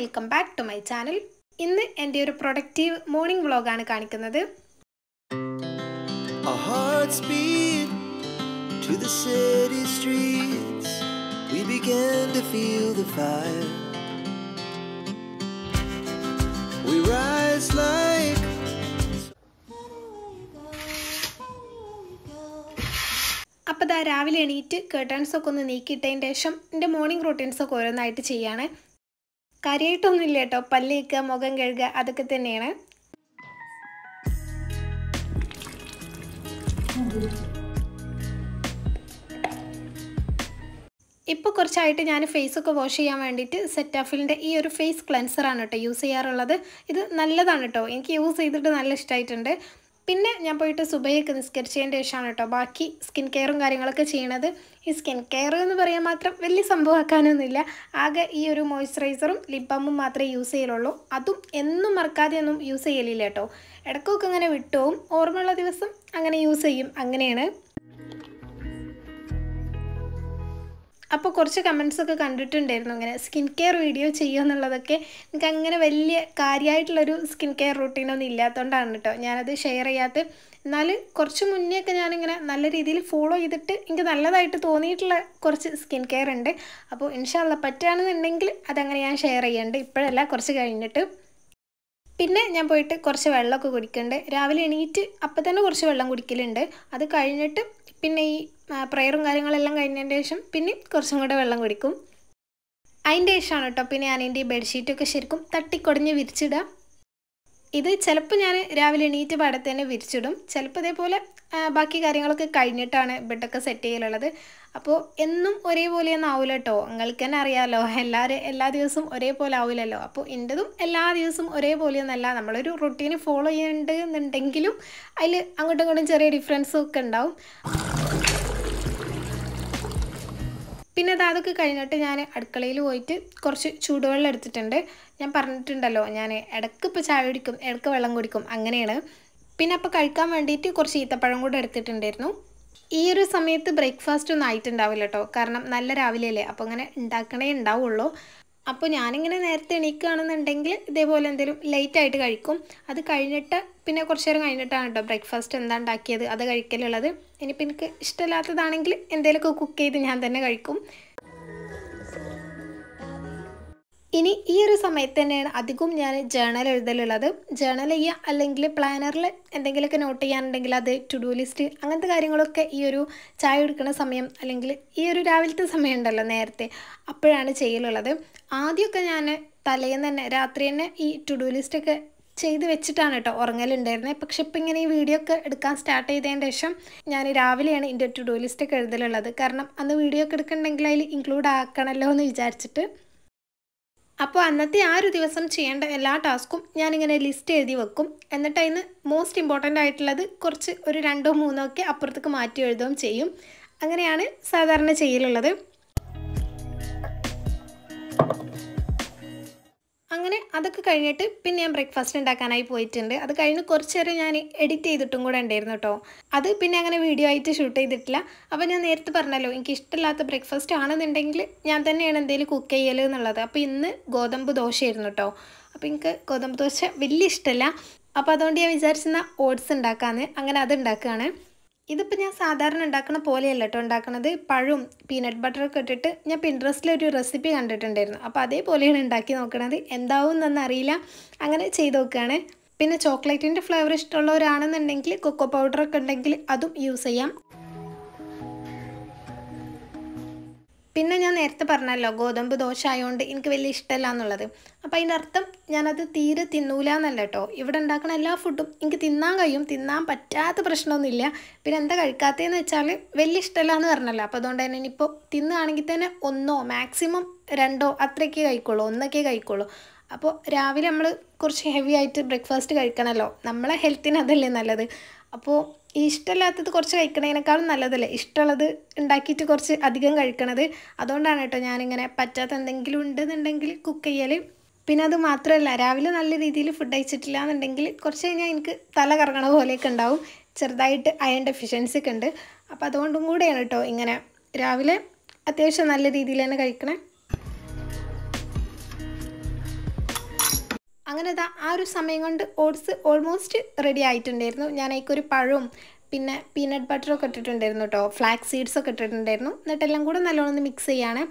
welcome back to my channel ഇന്ന് എൻ്റെ ഒരു പ്രൊഡക്റ്റീവ് മോർണിംഗ് വ്ളോഗാണ് കാണിക്കുന്നത് അപ്പോൾ ദാ രാവിലെ എണീറ്റ് കേട്ടൺസൊക്കെ ഒന്ന് നീക്കിയിട്ടതിന് ശേഷം എൻ്റെ മോർണിംഗ് റൊട്ടീൻസൊക്കെ ഓരോന്നായിട്ട് ചെയ്യാണ് കരയിട്ടൊന്നുമില്ല കേട്ടോ പല്ലേക്കുക മുഖം കഴുകുക അതൊക്കെ തന്നെയാണ് ഇപ്പോൾ കുറച്ചായിട്ട് ഞാൻ ഫേസൊക്കെ വാഷ് ചെയ്യാൻ വേണ്ടിയിട്ട് സെറ്റാഫിലിൻ്റെ ഈ ഒരു ഫേസ് ക്ലെൻസറാണ് കേട്ടോ യൂസ് ചെയ്യാറുള്ളത് ഇത് നല്ലതാണ് കേട്ടോ എനിക്ക് യൂസ് ചെയ്തിട്ട് നല്ല ഇഷ്ടമായിട്ടുണ്ട് പിന്നെ ഞാൻ പോയിട്ട് സുബയൊക്കെ നിസ്കരിച്ചതിൻ്റെ ശേഷമാണ് കേട്ടോ ബാക്കി സ്കിൻ കെയറും കാര്യങ്ങളൊക്കെ ചെയ്യണത് ഈ സ്കിൻ കെയർ എന്ന് പറയാൻ മാത്രം വലിയ സംഭവമാക്കാനൊന്നുമില്ല ആകെ ഈ ഒരു മോയ്സ്ചറൈസറും ലിപ് ബാമും മാത്രമേ യൂസ് ചെയ്യലുള്ളൂ അതും എന്നും മറക്കാതെയൊന്നും യൂസ് ചെയ്യലില്ല കേട്ടോ ഇടക്കൊക്കെ അങ്ങനെ വിട്ടുപോകും ഓർമ്മയുള്ള ദിവസം അങ്ങനെ യൂസ് ചെയ്യും അങ്ങനെയാണ് അപ്പോൾ കുറച്ച് കമൻസൊക്കെ കണ്ടിട്ടുണ്ടായിരുന്നു അങ്ങനെ സ്കിൻ കെയർ വീഡിയോ ചെയ്യുക എന്നുള്ളതൊക്കെ എനിക്ക് അങ്ങനെ വലിയ കാര്യമായിട്ടുള്ളൊരു സ്കിൻ കെയർ റൂട്ടീനൊന്നും ഇല്ലാത്തതുകൊണ്ടാണ് കേട്ടോ ഞാനത് ഷെയർ ചെയ്യാത്ത എന്നാൽ കുറച്ച് മുന്നേ ഒക്കെ ഞാനിങ്ങനെ നല്ല രീതിയിൽ ഫോളോ ചെയ്തിട്ട് എനിക്ക് നല്ലതായിട്ട് തോന്നിയിട്ടുള്ള കുറച്ച് സ്കിൻ കെയർ ഉണ്ട് അപ്പോൾ ഇൻഷാല്ല പറ്റുകയാണെന്നുണ്ടെങ്കിൽ അതങ്ങനെ ഞാൻ ഷെയർ ചെയ്യേണ്ട ഇപ്പോഴല്ല കുറച്ച് കഴിഞ്ഞിട്ട് പിന്നെ ഞാൻ പോയിട്ട് കുറച്ച് വെള്ളമൊക്കെ കുടിക്കുന്നുണ്ട് രാവിലെ എണീറ്റ് അപ്പം തന്നെ കുറച്ച് വെള്ളം കുടിക്കലുണ്ട് അത് കഴിഞ്ഞിട്ട് പിന്നെ ഈ പ്രയറും കാര്യങ്ങളെല്ലാം കഴിഞ്ഞതിൻ്റെ ശേഷം പിന്നെ കുറച്ചും കൂടെ വെള്ളം കുടിക്കും അതിൻ്റെ ശേഷമാണ് കേട്ടോ പിന്നെ ഞാൻ എൻ്റെ ഈ ബെഡ്ഷീറ്റൊക്കെ ശരിക്കും തട്ടിക്കൊടഞ്ഞ് വിരിച്ചിടാം ഇത് ചിലപ്പോൾ ഞാൻ രാവിലെ എണീറ്റ് പാടത്ത് തന്നെ വിരിച്ചിടും ചിലപ്പോൾ ഇതേപോലെ ബാക്കി കാര്യങ്ങളൊക്കെ കഴിഞ്ഞിട്ടാണ് ബെഡൊക്കെ സെറ്റ് ചെയ്യലുള്ളത് അപ്പോൾ എന്നും ഒരേപോലെയൊന്നും ആവില്ല കേട്ടോ നിങ്ങൾക്ക് തന്നെ അറിയാമല്ലോ എല്ലാവരും എല്ലാ ദിവസവും ഒരേപോലെ ആവില്ലല്ലോ അപ്പോൾ എൻ്റെതും എല്ലാ ദിവസവും ഒരേപോലെയൊന്നല്ല നമ്മളൊരു റുട്ടീന് ഫോളോ ചെയ്യുന്നുണ്ട് എന്നുണ്ടെങ്കിലും അതിൽ അങ്ങോട്ടും ഇങ്ങോട്ടും ചെറിയ ഡിഫറൻസും ഒക്കെ ഉണ്ടാവും പിന്നെ അത് അതൊക്കെ കഴിഞ്ഞിട്ട് ഞാൻ അടുക്കളയിൽ പോയിട്ട് കുറച്ച് ചൂടുവെള്ളം എടുത്തിട്ടുണ്ട് ഞാൻ പറഞ്ഞിട്ടുണ്ടല്ലോ ഞാൻ ഇടയ്ക്ക് ഇപ്പോൾ ചായ കുടിക്കും ഇടയ്ക്ക് വെള്ളം കുടിക്കും അങ്ങനെയാണ് പിന്നെ അപ്പോൾ കഴിക്കാൻ വേണ്ടിയിട്ട് കുറച്ച് ഈത്തപ്പഴം കൂടെ എടുത്തിട്ടുണ്ടായിരുന്നു ഈ ഒരു സമയത്ത് ബ്രേക്ക്ഫാസ്റ്റ് ഒന്നും ആയിട്ടുണ്ടാവില്ല കേട്ടോ കാരണം നല്ല രാവിലെയല്ലേ അപ്പോൾ അങ്ങനെ ഉണ്ടാക്കണേ ഉണ്ടാവുള്ളൂ അപ്പോൾ ഞാനിങ്ങനെ നേരത്തെ എണീക്കുകയാണെന്നുണ്ടെങ്കിൽ ഇതേപോലെ എന്തെങ്കിലും ആയിട്ട് കഴിക്കും അത് കഴിഞ്ഞിട്ട് പിന്നെ കുറച്ച് നേരം കഴിഞ്ഞിട്ടാണ് കേട്ടോ ബ്രേക്ക്ഫാസ്റ്റ് എന്താ ഉണ്ടാക്കിയത് അത് കഴിക്കലുള്ളത് ഇനിയിപ്പോൾ എനിക്ക് ഇഷ്ടമില്ലാത്തതാണെങ്കിൽ എന്തെങ്കിലുമൊക്കെ കുക്ക് ചെയ്ത് ഞാൻ തന്നെ കഴിക്കും ഇനി ഈ ഒരു സമയത്ത് തന്നെയാണ് അധികവും ഞാൻ ജേണൽ എഴുതലുള്ളത് ജേണൽ ചെയ്യുക അല്ലെങ്കിൽ പ്ലാനറിൽ എന്തെങ്കിലുമൊക്കെ നോട്ട് ചെയ്യാനുണ്ടെങ്കിൽ അത് ടു ഡു ലിസ്റ്റ് അങ്ങനത്തെ കാര്യങ്ങളൊക്കെ ഈ ഒരു ചായ എടുക്കുന്ന സമയം അല്ലെങ്കിൽ ഈ ഒരു രാവിലത്തെ സമയം ഉണ്ടല്ലോ നേരത്തെ അപ്പോഴാണ് ചെയ്യലുള്ളത് ആദ്യമൊക്കെ ഞാൻ തലേന്ന് തന്നെ രാത്രി തന്നെ ഈ ടു ഡു ലിസ്റ്റൊക്കെ ചെയ്ത് വെച്ചിട്ടാണ് കേട്ടോ ഉറങ്ങലുണ്ടായിരുന്നത് പക്ഷെ ഇപ്പം ഇങ്ങനെ ഈ വീഡിയോ ഒക്കെ എടുക്കാൻ സ്റ്റാർട്ട് ചെയ്തതിന് ശേഷം ഞാൻ രാവിലെയാണ് എൻ്റെ ടു ഡു ലിസ്റ്റൊക്കെ എഴുതലുള്ളത് കാരണം അന്ന് വീഡിയോ ഒക്കെ എടുക്കണമെങ്കിൽ അതിൽ ഇൻക്ലൂഡ് ആക്കണമല്ലോ എന്ന് വിചാരിച്ചിട്ട് അപ്പോൾ അന്നത്തെ ആ ഒരു ദിവസം ചെയ്യേണ്ട എല്ലാ ടാസ്കും ഞാനിങ്ങനെ ലിസ്റ്റ് എഴുതി വെക്കും എന്നിട്ട് അതിന് മോസ്റ്റ് ഇമ്പോർട്ടൻ്റ് ആയിട്ടുള്ളത് കുറച്ച് ഒരു രണ്ടോ മൂന്നോ ഒക്കെ അപ്പുറത്തേക്ക് മാറ്റി എഴുതുകയും ചെയ്യും അങ്ങനെയാണ് സാധാരണ ചെയ്യലുള്ളത് അങ്ങനെ അതൊക്കെ കഴിഞ്ഞിട്ട് പിന്നെ ഞാൻ ബ്രേക്ക്ഫാസ്റ്റ് ഉണ്ടാക്കാനായി പോയിട്ടുണ്ട് അത് കഴിഞ്ഞ് കുറച്ച് നേരം ഞാൻ എഡിറ്റ് ചെയ്തിട്ടും കൂടെ ഉണ്ടായിരുന്നു കേട്ടോ അത് പിന്നെ അങ്ങനെ വീഡിയോ ആയിട്ട് ഷൂട്ട് ചെയ്തിട്ടില്ല അപ്പോൾ ഞാൻ നേരത്തെ പറഞ്ഞല്ലോ എനിക്ക് ഇഷ്ടമില്ലാത്ത ബ്രേക്ക്ഫാസ്റ്റ് ആണെന്നുണ്ടെങ്കിൽ ഞാൻ തന്നെയാണ് എന്തെങ്കിലും കുക്ക് ചെയ്യൽ എന്നുള്ളത് അപ്പോൾ ഇന്ന് ഗോതമ്പ് ദോശയായിരുന്നു കേട്ടോ അപ്പോൾ എനിക്ക് ഗോതമ്പ് ദോശ വലിയ ഇഷ്ടമല്ല അപ്പോൾ അതുകൊണ്ട് ഞാൻ വിചാരിച്ചിരുന്ന ഓട്സ് ഉണ്ടാക്കാമെന്ന് അങ്ങനെ അത് ഉണ്ടാക്കുകയാണ് ഇതിപ്പോൾ ഞാൻ സാധാരണ ഉണ്ടാക്കുന്ന പോലെയല്ല കേട്ടോ ഉണ്ടാക്കുന്നത് പഴവും പീനട്ട് ബട്ടറൊക്കെ ഇട്ടിട്ട് ഞാൻ ഒരു റെസിപ്പി കണ്ടിട്ടുണ്ടായിരുന്നു അപ്പോൾ അതേപോലെയാണ് ഉണ്ടാക്കി നോക്കുന്നത് എന്താവും എന്നറിയില്ല അങ്ങനെ ചെയ്ത് നോക്കുകയാണ് പിന്നെ ചോക്ലേറ്റിൻ്റെ ഫ്ലേവർ ഇഷ്ടമുള്ളവരാണെന്നുണ്ടെങ്കിൽ കൊക്കോ പൗഡറൊക്കെ ഉണ്ടെങ്കിൽ അതും യൂസ് ചെയ്യാം പിന്നെ ഞാൻ നേരത്തെ പറഞ്ഞല്ലോ ഗോതമ്പ് ദോശ ആയതുകൊണ്ട് എനിക്ക് വലിയ ഇഷ്ടമല്ല എന്നുള്ളത് അപ്പം അതിൻ്റെ അർത്ഥം ഞാനത് തീരെ തിന്നൂല എന്നല്ല കേട്ടോ ഇവിടെ ഉണ്ടാക്കുന്ന എല്ലാ ഫുഡും എനിക്ക് തിന്നാൻ കഴിയും തിന്നാൻ പറ്റാത്ത പ്രശ്നമൊന്നുമില്ല പിന്നെ എന്താ കഴിക്കാത്തതെന്ന് വെച്ചാൽ വലിയ ഇഷ്ടമല്ല എന്ന് പറഞ്ഞല്ലോ അപ്പോൾ അതുകൊണ്ട് തന്നെ ഇനിയിപ്പോൾ തിന്നുകയാണെങ്കിൽ തന്നെ ഒന്നോ മാക്സിമം രണ്ടോ അത്രയ്ക്കേ കഴിക്കുള്ളൂ ഒന്നൊക്കെ കഴിക്കുള്ളൂ അപ്പോൾ രാവിലെ നമ്മൾ കുറച്ച് ഹെവി ആയിട്ട് ബ്രേക്ക്ഫാസ്റ്റ് കഴിക്കണമല്ലോ നമ്മളെ ഹെൽത്തിന് അതല്ലേ നല്ലത് അപ്പോൾ ഈ ഇഷ്ടമില്ലാത്തത് കുറച്ച് കഴിക്കണതിനേക്കാളും നല്ലതല്ലേ ഇഷ്ടമുള്ളത് ഉണ്ടാക്കിയിട്ട് കുറച്ച് അധികം കഴിക്കണത് അതുകൊണ്ടാണ് കേട്ടോ ഞാനിങ്ങനെ പറ്റാത്ത എന്തെങ്കിലും ഉണ്ടെന്നുണ്ടെങ്കിൽ കുക്ക് ചെയ്യൽ പിന്നെ അത് മാത്രമല്ല രാവിലെ നല്ല രീതിയിൽ ഫുഡ് കഴിച്ചിട്ടില്ല എന്നുണ്ടെങ്കിൽ കുറച്ച് കഴിഞ്ഞാൽ എനിക്ക് തല കറങ്ങണ പോലെയൊക്കെ ഉണ്ടാവും ചെറുതായിട്ട് അയൺ ഡെഫിഷ്യൻസി ഒക്കെ ഉണ്ട് അപ്പോൾ അതുകൊണ്ടും കൂടെയാണ് കേട്ടോ ഇങ്ങനെ രാവിലെ അത്യാവശ്യം നല്ല രീതിയിൽ തന്നെ കഴിക്കണേ അങ്ങനെ ഇതാ ആ ഒരു സമയം കൊണ്ട് ഓട്സ് ഓൾമോസ്റ്റ് റെഡി ആയിട്ടുണ്ടായിരുന്നു ഞാൻ അതിക്കൊരു പഴവും പിന്നെ പീനട്ട് ഒക്കെ ഇട്ടിട്ടുണ്ടായിരുന്നു കേട്ടോ ഫ്ലാക്സ് ഒക്കെ ഇട്ടിട്ടുണ്ടായിരുന്നു എന്നിട്ടെല്ലാം കൂടെ നല്ലോണം മിക്സ് ചെയ്യാണ്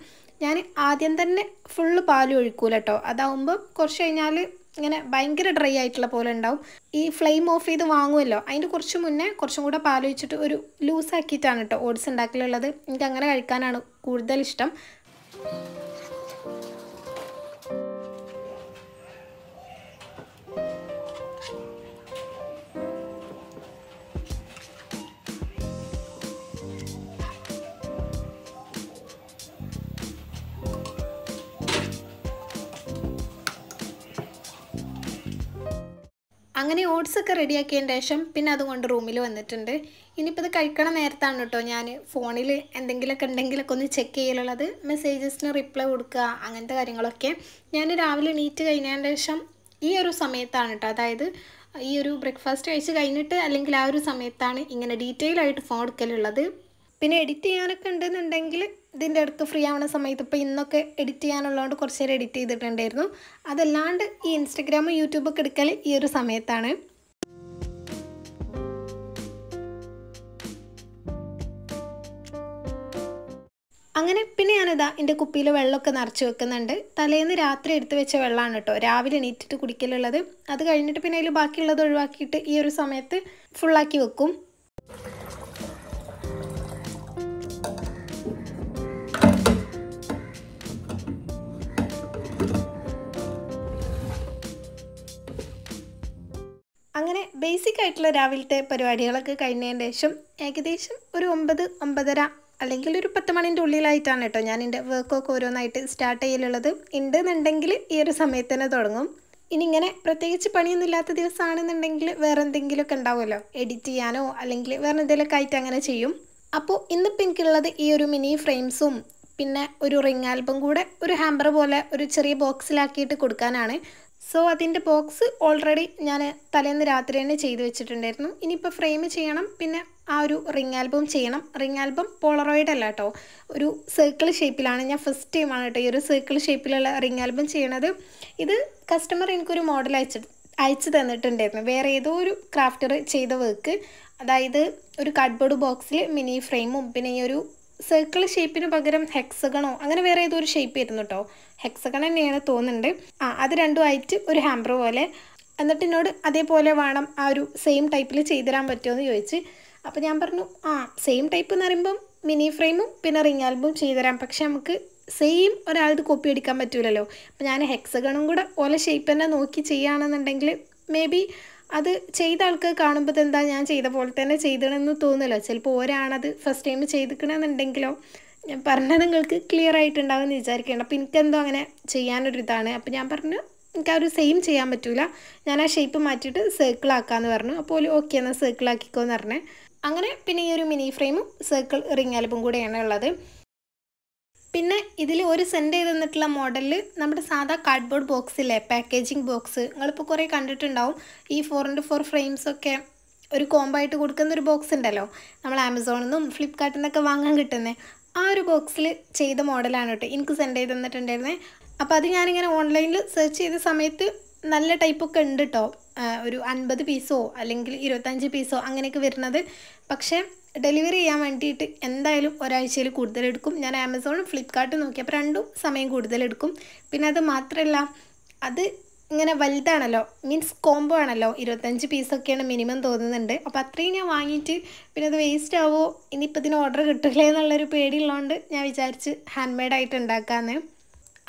ഞാൻ ആദ്യം തന്നെ ഫുള്ള് പാൽ ഒഴിക്കൂല കേട്ടോ അതാവുമ്പോൾ കുറച്ച് കഴിഞ്ഞാൽ ഇങ്ങനെ ഭയങ്കര ഡ്രൈ ആയിട്ടുള്ള പോലെ ഉണ്ടാവും ഈ ഫ്ലെയിം ഓഫ് ചെയ്ത് വാങ്ങുമല്ലോ അതിൻ്റെ കുറച്ച് മുന്നേ കുറച്ചും കൂടെ പാൽ ഒഴിച്ചിട്ട് ഒരു ലൂസാക്കിയിട്ടാണ് കേട്ടോ ഓട്സ് ഉണ്ടാക്കലുള്ളത് എനിക്ക് അങ്ങനെ കഴിക്കാനാണ് കൂടുതൽ ഇഷ്ടം അങ്ങനെ ഓട്സൊക്കെ റെഡിയാക്കിയതിന് ശേഷം പിന്നെ അതുകൊണ്ട് റൂമിൽ വന്നിട്ടുണ്ട് ഇനിയിപ്പോൾ ഇത് കഴിക്കണ നേരത്താണ് കേട്ടോ ഞാൻ ഫോണിൽ എന്തെങ്കിലുമൊക്കെ ഉണ്ടെങ്കിലൊക്കെ ഒന്ന് ചെക്ക് ചെയ്യലുള്ളത് മെസ്സേജസിന് റിപ്ലൈ കൊടുക്കുക അങ്ങനത്തെ കാര്യങ്ങളൊക്കെ ഞാൻ രാവിലെ നീറ്റ് കഴിഞ്ഞതിന് ശേഷം ഈ ഒരു സമയത്താണ് കേട്ടോ അതായത് ഈ ഒരു ബ്രേക്ക്ഫാസ്റ്റ് കഴിച്ച് കഴിഞ്ഞിട്ട് അല്ലെങ്കിൽ ആ ഒരു സമയത്താണ് ഇങ്ങനെ ഡീറ്റെയിൽ ആയിട്ട് ഫോൺ എടുക്കലുള്ളത് പിന്നെ എഡിറ്റ് ചെയ്യാനൊക്കെ ഉണ്ടെന്നുണ്ടെങ്കിൽ ഇതിൻ്റെ അടുത്ത് ഫ്രീ ആവുന്ന സമയത്ത് ഇപ്പോൾ ഇന്നൊക്കെ എഡിറ്റ് ചെയ്യാനുള്ളതുകൊണ്ട് കുറച്ച് നേരം എഡിറ്റ് ചെയ്തിട്ടുണ്ടായിരുന്നു അതല്ലാണ്ട് ഈ ഇൻസ്റ്റഗ്രാമും യൂട്യൂബൊക്കെ എടുക്കൽ ഈ ഒരു സമയത്താണ് അങ്ങനെ പിന്നെ ഞാനിതാ എൻ്റെ കുപ്പിയിൽ വെള്ളമൊക്കെ നിറച്ച് വെക്കുന്നുണ്ട് തലേന്ന് രാത്രി എടുത്തു വെച്ച വെള്ളമാണ് കേട്ടോ രാവിലെ എണീറ്റിട്ട് കുടിക്കലുള്ളത് അത് കഴിഞ്ഞിട്ട് പിന്നെ അതിൽ ബാക്കിയുള്ളത് ഒഴിവാക്കിയിട്ട് ഈ ഒരു സമയത്ത് ഫുള്ളാക്കി വെക്കും ബേസിക് ആയിട്ടുള്ള രാവിലത്തെ പരിപാടികളൊക്കെ കഴിഞ്ഞതിന് ശേഷം ഏകദേശം ഒരു ഒമ്പത് ഒമ്പതര അല്ലെങ്കിൽ ഒരു പത്ത് മണിൻ്റെ ഉള്ളിലായിട്ടാണ് കേട്ടോ ഞാൻ എൻ്റെ വർക്കൊക്കെ ഓരോന്നായിട്ട് സ്റ്റാർട്ട് ചെയ്യലുള്ളത് ഉണ്ടെന്നുണ്ടെങ്കിൽ ഈ ഒരു സമയത്ത് തന്നെ തുടങ്ങും ഇനി ഇങ്ങനെ പ്രത്യേകിച്ച് പണിയൊന്നും ഇല്ലാത്ത ദിവസമാണെന്നുണ്ടെങ്കിൽ വേറെ എന്തെങ്കിലുമൊക്കെ ഉണ്ടാവുമല്ലോ എഡിറ്റ് ചെയ്യാനോ അല്ലെങ്കിൽ വേറെ എന്തെങ്കിലുമൊക്കെ ആയിട്ട് അങ്ങനെ ചെയ്യും അപ്പോൾ ഇന്നിപ്പോൾ എനിക്കുള്ളത് ഈ ഒരു മിനി ഫ്രെയിംസും പിന്നെ ഒരു റിംഗ് ആൽബം കൂടെ ഒരു ഹാമ്പർ പോലെ ഒരു ചെറിയ ബോക്സിലാക്കിയിട്ട് കൊടുക്കാനാണ് സോ അതിൻ്റെ ബോക്സ് ഓൾറെഡി ഞാൻ തലേന്ന് രാത്രി തന്നെ ചെയ്തു വെച്ചിട്ടുണ്ടായിരുന്നു ഇനിയിപ്പോൾ ഫ്രെയിം ചെയ്യണം പിന്നെ ആ ഒരു റിംഗ് ആൽബം ചെയ്യണം റിംഗ് ആൽബം പോളറോയിഡ് അല്ല കേട്ടോ ഒരു സർക്കിൾ ഷേപ്പിലാണ് ഞാൻ ഫസ്റ്റ് ടൈമാണ് കേട്ടോ ഈ ഒരു സർക്കിൾ ഷേപ്പിലുള്ള റിംഗ് ആൽബം ചെയ്യണത് ഇത് കസ്റ്റമർ എനിക്കൊരു മോഡൽ അയച്ചു അയച്ചു തന്നിട്ടുണ്ടായിരുന്നു വേറെ ഏതോ ഒരു ക്രാഫ്റ്റർ ചെയ്ത വർക്ക് അതായത് ഒരു കാർഡ്ബോർഡ് ബോക്സിൽ മിനി ഫ്രെയിമും പിന്നെ ഈ ഒരു സർക്കിൾ ഷേപ്പിന് പകരം ഹെക്സഗണോ അങ്ങനെ വേറെ ഏതോ ഒരു ഷേപ്പ് ആയിരുന്നു കേട്ടോ ഹെക്സഗൺ തന്നെയാണ് തോന്നുന്നുണ്ട് ആ അത് രണ്ടും ആയിട്ട് ഒരു ഹാമ്പർ പോലെ എന്നിട്ട് എന്നോട് അതേപോലെ വേണം ആ ഒരു സെയിം ടൈപ്പിൽ ചെയ്തുതരാൻ പറ്റുമോ എന്ന് ചോദിച്ച് അപ്പോൾ ഞാൻ പറഞ്ഞു ആ സെയിം ടൈപ്പ് എന്ന് പറയുമ്പം മിനി ഫ്രെയിമും പിന്നെ റിംഗ് ആൽബും ചെയ്തുതരാം പക്ഷെ നമുക്ക് സെയിം ഒരാളത് കോപ്പി അടിക്കാൻ പറ്റൂലല്ലോ അപ്പോൾ ഞാൻ ഹെക്സഗണും കൂടെ ഓല ഷേപ്പ് തന്നെ നോക്കി ചെയ്യുകയാണെന്നുണ്ടെങ്കിൽ മേ ബി അത് ചെയ്ത ആൾക്ക് കാണുമ്പോൾ എന്താ ഞാൻ ചെയ്ത പോലെ തന്നെ ചെയ്തണമെന്ന് തോന്നുമല്ലോ ചിലപ്പോൾ ഒരാണത് ഫസ്റ്റ് ടൈം ചെയ്തിക്കണമെന്നുണ്ടെങ്കിലോ ഞാൻ പറഞ്ഞത് നിങ്ങൾക്ക് ക്ലിയർ ആയിട്ടുണ്ടാവും എന്ന് വിചാരിക്കുകയാണ് അപ്പം എനിക്കെന്തോ അങ്ങനെ ചെയ്യാനൊരിതാണ് അപ്പോൾ ഞാൻ പറഞ്ഞു എനിക്ക് ആ ഒരു സെയിം ചെയ്യാൻ പറ്റില്ല ഞാൻ ആ ഷേപ്പ് മാറ്റിയിട്ട് സർക്കിൾ ആക്കാമെന്ന് പറഞ്ഞു അപ്പോൾ ഓക്കെ എന്നാൽ സർക്കിൾ ആക്കിക്കോ എന്ന് പറഞ്ഞേ അങ്ങനെ പിന്നെ ഈ ഒരു മിനി ഫ്രെയിമും സർക്കിൾ റിംഗ് ആലപ്പും കൂടെയാണ് ഉള്ളത് പിന്നെ ഇതിൽ ഒരു സെൻഡ് ചെയ്ത് തന്നിട്ടുള്ള മോഡലിൽ നമ്മുടെ സാധാ കാർഡ്ബോർഡ് ബോക്സിലെ പാക്കേജിങ് ബോക്സ് നിങ്ങളിപ്പോൾ കുറേ കണ്ടിട്ടുണ്ടാവും ഈ ഫോർ ഇൻറ്റു ഫോർ ഫ്രെയിംസൊക്കെ ഒരു കോംബായിട്ട് കൊടുക്കുന്ന ഒരു ബോക്സ് ഉണ്ടല്ലോ നമ്മൾ ആമസോണിൽ നിന്നും ഫ്ലിപ്കാർട്ടിൽ നിന്നൊക്കെ വാങ്ങാൻ കിട്ടുന്നത് ആ ഒരു ബോക്സിൽ ചെയ്ത മോഡലാണ് കേട്ടോ എനിക്ക് സെൻഡ് ചെയ്ത് തന്നിട്ടുണ്ടായിരുന്നത് അപ്പോൾ അത് ഞാനിങ്ങനെ ഓൺലൈനിൽ സെർച്ച് ചെയ്ത സമയത്ത് നല്ല ടൈപ്പൊക്കെ ഉണ്ട് കേട്ടോ ഒരു അൻപത് പീസോ അല്ലെങ്കിൽ ഇരുപത്തഞ്ച് പീസോ അങ്ങനെയൊക്കെ വരുന്നത് പക്ഷേ ഡെലിവറി ചെയ്യാൻ വേണ്ടിയിട്ട് എന്തായാലും ഒരാഴ്ചയിൽ കൂടുതലെടുക്കും ഞാൻ ആമസോണും ഫ്ലിപ്കാർട്ടും നോക്കി അപ്പോൾ രണ്ടും സമയം കൂടുതലെടുക്കും പിന്നെ അത് മാത്രമല്ല അത് ഇങ്ങനെ വലുതാണല്ലോ മീൻസ് കോംബോ ആണല്ലോ ഇരുപത്തഞ്ച് പീസൊക്കെയാണ് മിനിമം തോന്നുന്നുണ്ട് അപ്പോൾ അത്രയും ഞാൻ വാങ്ങിയിട്ട് പിന്നെ അത് വേസ്റ്റ് ആവുമോ ഇനിയിപ്പോൾ ഇതിന് ഓർഡർ കിട്ടില്ലേ എന്നുള്ളൊരു പേടിയുള്ളതുകൊണ്ട് ഞാൻ വിചാരിച്ച് ഹാൻഡ് ആയിട്ട് ഉണ്ടാക്കാമെന്ന്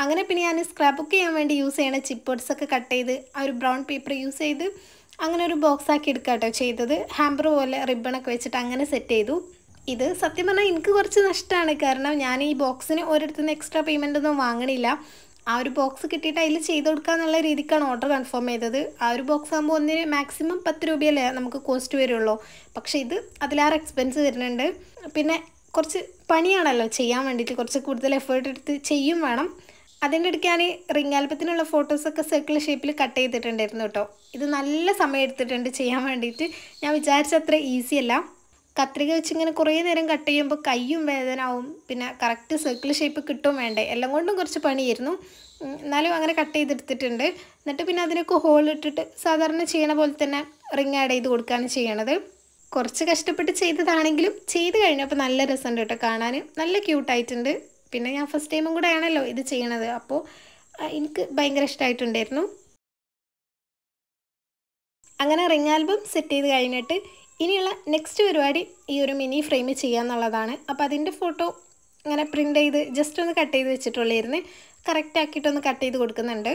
അങ്ങനെ പിന്നെ ഞാൻ സ്ക്രാപ്പ് ബുക്ക് ചെയ്യാൻ വേണ്ടി യൂസ് ചെയ്യണ ചിപ്പോട്സൊക്കെ കട്ട് ചെയ്ത് ആ ഒരു ബ്രൗൺ പേപ്പർ യൂസ് ചെയ്ത് അങ്ങനെ ഒരു ബോക്സ് ആക്കി എടുക്കുക കേട്ടോ ചെയ്തത് ഹാമ്പർ പോലെ റിബണൊക്കെ വെച്ചിട്ട് അങ്ങനെ സെറ്റ് ചെയ്തു ഇത് സത്യം പറഞ്ഞാൽ എനിക്ക് കുറച്ച് നഷ്ടമാണ് കാരണം ഞാൻ ഈ ബോക്സിന് ഒരിടത്തുനിന്ന് എക്സ്ട്രാ പേയ്മെൻ്റ് ഒന്നും വാങ്ങണില്ല ആ ഒരു ബോക്സ് കിട്ടിയിട്ട് അതിൽ ചെയ്ത് കൊടുക്കുക എന്നുള്ള രീതിക്കാണ് ഓർഡർ കൺഫേം ചെയ്തത് ആ ഒരു ബോക്സ് ആകുമ്പോൾ ഒന്നിന് മാക്സിമം പത്ത് രൂപയല്ലേ നമുക്ക് കോസ്റ്റ് വരുള്ളൂ പക്ഷേ ഇത് അതിലാറ് എക്സ്പെൻസ് വരുന്നുണ്ട് പിന്നെ കുറച്ച് പണിയാണല്ലോ ചെയ്യാൻ വേണ്ടിയിട്ട് കുറച്ച് കൂടുതൽ എഫേർട്ട് എടുത്ത് ചെയ്യും വേണം അതിൻ്റെ ഇടയ്ക്ക് ഞാൻ റിംഗ് ആൽബത്തിനുള്ള ഫോട്ടോസൊക്കെ സർക്കിൾ ഷേപ്പിൽ കട്ട് ചെയ്തിട്ടുണ്ടായിരുന്നു കേട്ടോ ഇത് നല്ല സമയം എടുത്തിട്ടുണ്ട് ചെയ്യാൻ വേണ്ടിയിട്ട് ഞാൻ വിചാരിച്ചത്ര ഈസിയല്ല കത്രിക വെച്ചിങ്ങനെ കുറേ നേരം കട്ട് ചെയ്യുമ്പോൾ കൈയും വേദനാവും പിന്നെ കറക്റ്റ് സർക്കിൾ ഷേപ്പ് കിട്ടും വേണ്ടേ എല്ലാം കൊണ്ടും കുറച്ച് പണിയായിരുന്നു എന്നാലും അങ്ങനെ കട്ട് ചെയ്തെടുത്തിട്ടുണ്ട് എന്നിട്ട് പിന്നെ അതിനൊക്കെ ഹോൾ ഇട്ടിട്ട് സാധാരണ ചെയ്യണ പോലെ തന്നെ റിങ് ആഡ് ചെയ്ത് കൊടുക്കുകയാണ് ചെയ്യണത് കുറച്ച് കഷ്ടപ്പെട്ട് ചെയ്തതാണെങ്കിലും ചെയ്ത് കഴിഞ്ഞപ്പോൾ നല്ല രസമുണ്ട് കേട്ടോ കാണാൻ നല്ല ക്യൂട്ടായിട്ടുണ്ട് പിന്നെ ഞാൻ ഫസ്റ്റ് ടൈമും കൂടെ ആണല്ലോ ഇത് ചെയ്യണത് അപ്പോൾ എനിക്ക് ഭയങ്കര ഇഷ്ടമായിട്ടുണ്ടായിരുന്നു അങ്ങനെ റിംഗ് ആൽബം സെറ്റ് ചെയ്ത് കഴിഞ്ഞിട്ട് ഇനിയുള്ള നെക്സ്റ്റ് പരിപാടി ഈ ഒരു മിനി ഫ്രെയിം ചെയ്യാന്നുള്ളതാണ് അപ്പോൾ അതിൻ്റെ ഫോട്ടോ ഇങ്ങനെ പ്രിൻ്റ് ചെയ്ത് ജസ്റ്റ് ഒന്ന് കട്ട് ചെയ്ത് വെച്ചിട്ടുള്ളായിരുന്നു കറക്റ്റ് ആക്കിയിട്ടൊന്ന് കട്ട് ചെയ്ത് കൊടുക്കുന്നുണ്ട്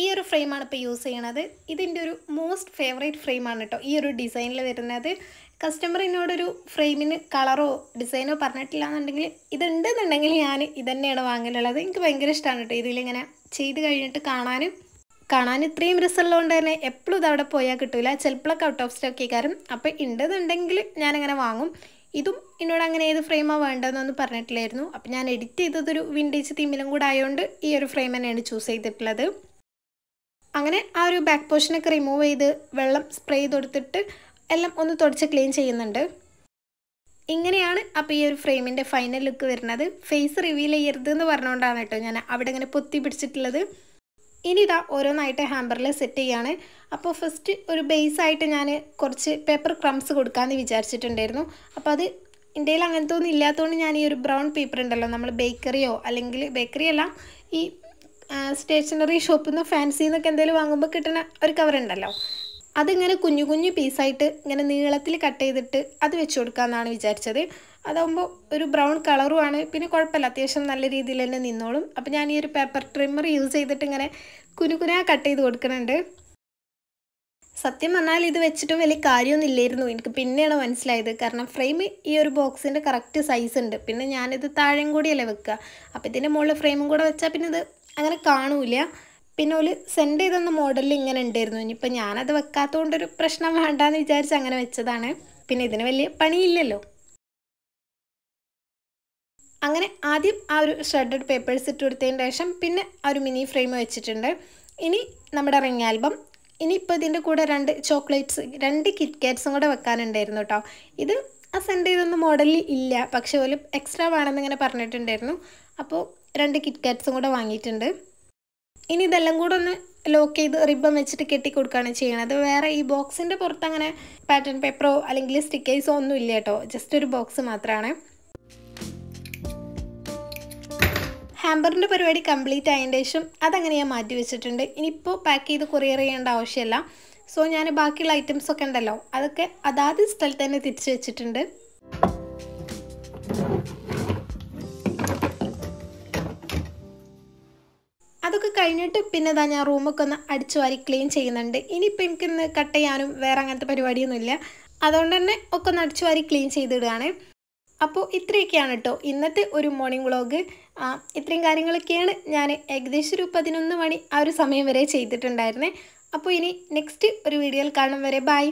ഈ ഒരു ഫ്രെയിമാണ് ഇപ്പോൾ യൂസ് ചെയ്യണത് ഇതിൻ്റെ ഒരു മോസ്റ്റ് ഫേവറേറ്റ് ഫ്രെയിമാണ് കേട്ടോ ഈ ഒരു ഡിസൈനിൽ വരുന്നത് കസ്റ്റമർ എന്നോടൊരു ഫ്രെയിമിന് കളറോ ഡിസൈനോ പറഞ്ഞിട്ടില്ല എന്നുണ്ടെങ്കിൽ ഇതുണ്ടെന്നുണ്ടെങ്കിൽ ഞാൻ ഇതന്നെയാണ് വാങ്ങലുള്ളത് എനിക്ക് ഭയങ്കര ഇഷ്ടമാണ് കേട്ടോ ഇതിലിങ്ങനെ ചെയ്ത് കഴിഞ്ഞിട്ട് കാണാനും കാണാൻ ഇത്രയും രസമുള്ളതുകൊണ്ട് തന്നെ എപ്പോഴും ഇതവിടെ പോയാൽ കിട്ടില്ല ചിലപ്പോഴൊക്കെ ഔട്ട് ഓഫ് സ്റ്റോക്ക് കാരം അപ്പോൾ ഉണ്ടെന്നുണ്ടെങ്കിൽ ഞാനങ്ങനെ വാങ്ങും ഇതും എന്നോട് അങ്ങനെ ഏത് ഫ്രെയിമാണ് വേണ്ടതെന്നൊന്നും പറഞ്ഞിട്ടില്ലായിരുന്നു അപ്പോൾ ഞാൻ എഡിറ്റ് ചെയ്തതൊരു വിൻഡേജ് തീമിലും കൂടെ ആയതുകൊണ്ട് ഈ ഒരു ഫ്രെയിം തന്നെയാണ് ചൂസ് ചെയ്തിട്ടുള്ളത് അങ്ങനെ ആ ഒരു ബാക്ക് പോർഷനൊക്കെ റിമൂവ് ചെയ്ത് വെള്ളം സ്പ്രേ ചെയ്ത് കൊടുത്തിട്ട് എല്ലാം ഒന്ന് തുടച്ച് ക്ലീൻ ചെയ്യുന്നുണ്ട് ഇങ്ങനെയാണ് അപ്പോൾ ഈ ഒരു ഫ്രെയിമിൻ്റെ ഫൈനൽ ലുക്ക് വരുന്നത് ഫേസ് റിവീൽ ചെയ്യരുത് എന്ന് പറഞ്ഞുകൊണ്ടാണ് കേട്ടോ ഞാൻ അവിടെ ഇങ്ങനെ പൊത്തി പിടിച്ചിട്ടുള്ളത് ഇനി ഇതാ ഓരോന്നായിട്ട് ഹാമ്പറിൽ സെറ്റ് ചെയ്യാണ് അപ്പോൾ ഫസ്റ്റ് ഒരു ബേസ് ആയിട്ട് ഞാൻ കുറച്ച് പേപ്പർ ക്രംസ് കൊടുക്കാമെന്ന് വിചാരിച്ചിട്ടുണ്ടായിരുന്നു അപ്പോൾ അത് ഇന്ത്യയിൽ അങ്ങനത്തെ ഒന്നും ഇല്ലാത്തതുകൊണ്ട് ഞാൻ ഈ ഒരു ബ്രൗൺ പേപ്പർ ഉണ്ടല്ലോ നമ്മൾ ബേക്കറിയോ അല്ലെങ്കിൽ ബേക്കറി അല്ല ഈ സ്റ്റേഷനറി ഷോപ്പിൽ നിന്ന് ഫാൻസിന്നൊക്കെ എന്തെങ്കിലും വാങ്ങുമ്പോൾ കിട്ടുന്ന ഒരു കവർ ഉണ്ടല്ലോ അതിങ്ങനെ കുഞ്ഞു കുഞ്ഞു പീസായിട്ട് ഇങ്ങനെ നീളത്തിൽ കട്ട് ചെയ്തിട്ട് അത് വെച്ച് കൊടുക്കാമെന്നാണ് വിചാരിച്ചത് അതാകുമ്പോൾ ഒരു ബ്രൗൺ കളറുമാണ് പിന്നെ കുഴപ്പമില്ല അത്യാവശ്യം നല്ല രീതിയിൽ തന്നെ നിന്നോളും അപ്പോൾ ഞാൻ ഈ ഒരു പേപ്പർ ട്രിമ്മർ യൂസ് ചെയ്തിട്ട് ഇങ്ങനെ കുനുകുനാ കട്ട് ചെയ്ത് കൊടുക്കുന്നുണ്ട് സത്യം പറഞ്ഞാൽ ഇത് വെച്ചിട്ടും വലിയ കാര്യമൊന്നും ഇല്ലായിരുന്നു എനിക്ക് പിന്നെയാണ് മനസ്സിലായത് കാരണം ഫ്രെയിം ഈ ഒരു ബോക്സിൻ്റെ കറക്റ്റ് സൈസ് ഉണ്ട് പിന്നെ ഞാനിത് താഴെയും കൂടിയല്ലേ വെക്കുക അപ്പോൾ ഇതിൻ്റെ മുകളിൽ ഫ്രെയിമും കൂടെ വെച്ചാൽ പിന്നെ ഇത് അങ്ങനെ കാണൂല പിന്നെ ഒരു സെൻഡ് ചെയ്തെന്ന മോഡലിൽ ഇങ്ങനെ ഉണ്ടായിരുന്നു ഇനിയിപ്പോൾ ഞാനത് വെക്കാത്തതുകൊണ്ടൊരു പ്രശ്നം വേണ്ടാന്ന് വിചാരിച്ച് അങ്ങനെ വെച്ചതാണ് പിന്നെ ഇതിന് വലിയ പണിയില്ലല്ലോ അങ്ങനെ ആദ്യം ആ ഒരു ഷ്രെഡഡ് പേപ്പേഴ്സ് ഇട്ട് കൊടുത്തതിന് ശേഷം പിന്നെ ആ ഒരു മിനി ഫ്രെയിം വെച്ചിട്ടുണ്ട് ഇനി നമ്മുടെ റിംഗ് ആൽബം ഇനിയിപ്പോൾ ഇതിൻ്റെ കൂടെ രണ്ട് ചോക്ലേറ്റ്സ് രണ്ട് കിറ്റ്കാറ്റ്സും കൂടെ വെക്കാനുണ്ടായിരുന്നു കേട്ടോ ഇത് ആ സെൻഡ് ചെയ്തൊന്നും മോഡലിൽ ഇല്ല പക്ഷേ പോലും എക്സ്ട്രാ വേണമെന്നിങ്ങനെ പറഞ്ഞിട്ടുണ്ടായിരുന്നു അപ്പോൾ രണ്ട് കിറ്റ്കാറ്റ്സും കൂടെ വാങ്ങിയിട്ടുണ്ട് ഇനി ഇതെല്ലാം കൂടെ ഒന്ന് ലോക്ക് ചെയ്ത് റിബൺ വെച്ചിട്ട് കെട്ടി കൊടുക്കുകയാണ് ചെയ്യണത് വേറെ ഈ ബോക്സിൻ്റെ പുറത്ത് അങ്ങനെ പാറ്റേൺ പേപ്പറോ അല്ലെങ്കിൽ സ്റ്റിക്കേഴ്സോ ഒന്നും ഇല്ല കേട്ടോ ജസ്റ്റ് ഒരു ബോക്സ് മാത്രമാണ് ഹാമ്പറിൻ്റെ പരിപാടി കംപ്ലീറ്റ് ആയതിൻ്റെ ശേഷം അതങ്ങനെ ഞാൻ മാറ്റി വെച്ചിട്ടുണ്ട് ഇനിയിപ്പോൾ പാക്ക് ചെയ്ത് കൊറിയർ ചെയ്യേണ്ട ആവശ്യമില്ല സോ ഞാൻ ബാക്കിയുള്ള ഐറ്റംസ് ഒക്കെ ഉണ്ടല്ലോ അതൊക്കെ അതാത് സ്ഥലത്ത് തന്നെ തിരിച്ചു വെച്ചിട്ടുണ്ട് കഴിഞ്ഞിട്ട് പിന്നെ ഇതാ ഞാൻ റൂമൊക്കെ ഒന്ന് അടിച്ചു വാരി ക്ലീൻ ചെയ്യുന്നുണ്ട് ഇനിയിപ്പോൾ എനിക്കിന്ന് കട്ട് ചെയ്യാനും വേറെ അങ്ങനത്തെ പരിപാടിയൊന്നുമില്ല അതുകൊണ്ട് തന്നെ ഒക്കെ ഒന്ന് അടിച്ചു വാരി ക്ലീൻ ചെയ്തിടുകയാണ് അപ്പോൾ ഇത്രയൊക്കെയാണ് കേട്ടോ ഇന്നത്തെ ഒരു മോർണിംഗ് വ്ളോഗ് ഇത്രയും കാര്യങ്ങളൊക്കെയാണ് ഞാൻ ഏകദേശം ഒരു പതിനൊന്ന് മണി ആ ഒരു സമയം വരെ ചെയ്തിട്ടുണ്ടായിരുന്നത് അപ്പോൾ ഇനി നെക്സ്റ്റ് ഒരു വീഡിയോയിൽ കാണും വരെ ബൈ